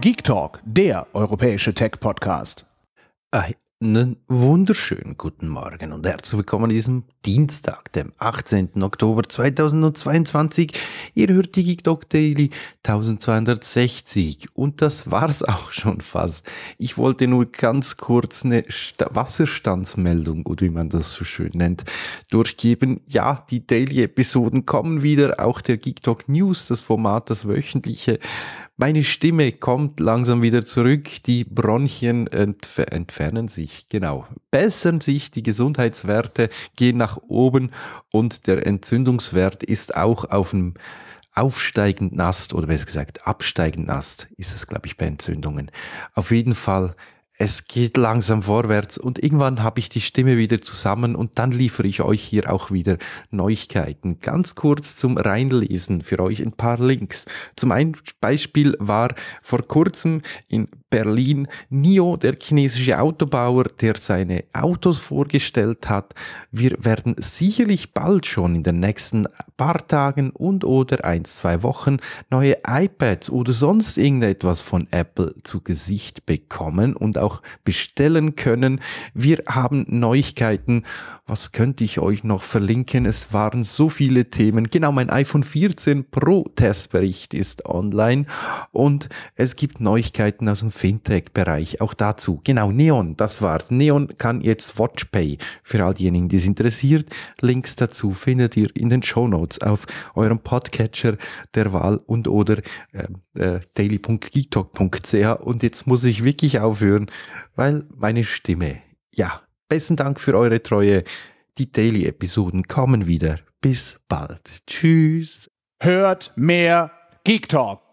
Geek Talk, der europäische Tech-Podcast. Einen wunderschönen guten Morgen und herzlich willkommen an diesem Dienstag, dem 18. Oktober 2022. Ihr hört die Geek Talk Daily 1260 und das war's auch schon fast. Ich wollte nur ganz kurz eine Wasserstandsmeldung oder wie man das so schön nennt, durchgeben. Ja, die Daily-Episoden kommen wieder, auch der Geek Talk News, das Format, das wöchentliche meine Stimme kommt langsam wieder zurück. Die Bronchien entf entfernen sich, genau. Bessern sich, die Gesundheitswerte gehen nach oben und der Entzündungswert ist auch auf dem aufsteigenden Ast oder besser gesagt absteigenden Ast ist es, glaube ich, bei Entzündungen. Auf jeden Fall es geht langsam vorwärts und irgendwann habe ich die Stimme wieder zusammen und dann liefere ich euch hier auch wieder Neuigkeiten. Ganz kurz zum Reinlesen für euch ein paar Links. Zum einen Beispiel war vor kurzem in Berlin NIO, der chinesische Autobauer, der seine Autos vorgestellt hat. Wir werden sicherlich bald schon in den nächsten paar Tagen und oder ein, zwei Wochen neue iPads oder sonst irgendetwas von Apple zu Gesicht bekommen und auch bestellen können. Wir haben Neuigkeiten. Was könnte ich euch noch verlinken? Es waren so viele Themen. Genau, mein iPhone 14 Pro Testbericht ist online und es gibt Neuigkeiten aus dem Fintech-Bereich. Auch dazu. Genau, Neon, das war's. Neon kann jetzt WatchPay. Für all diejenigen, die es interessiert, Links dazu findet ihr in den Show Notes auf eurem Podcatcher der Wahl und oder äh, äh, daily.geektalk.ch. Und jetzt muss ich wirklich aufhören, weil meine Stimme, ja, besten Dank für eure Treue. Die Daily-Episoden kommen wieder. Bis bald. Tschüss. Hört mehr Geek Talk.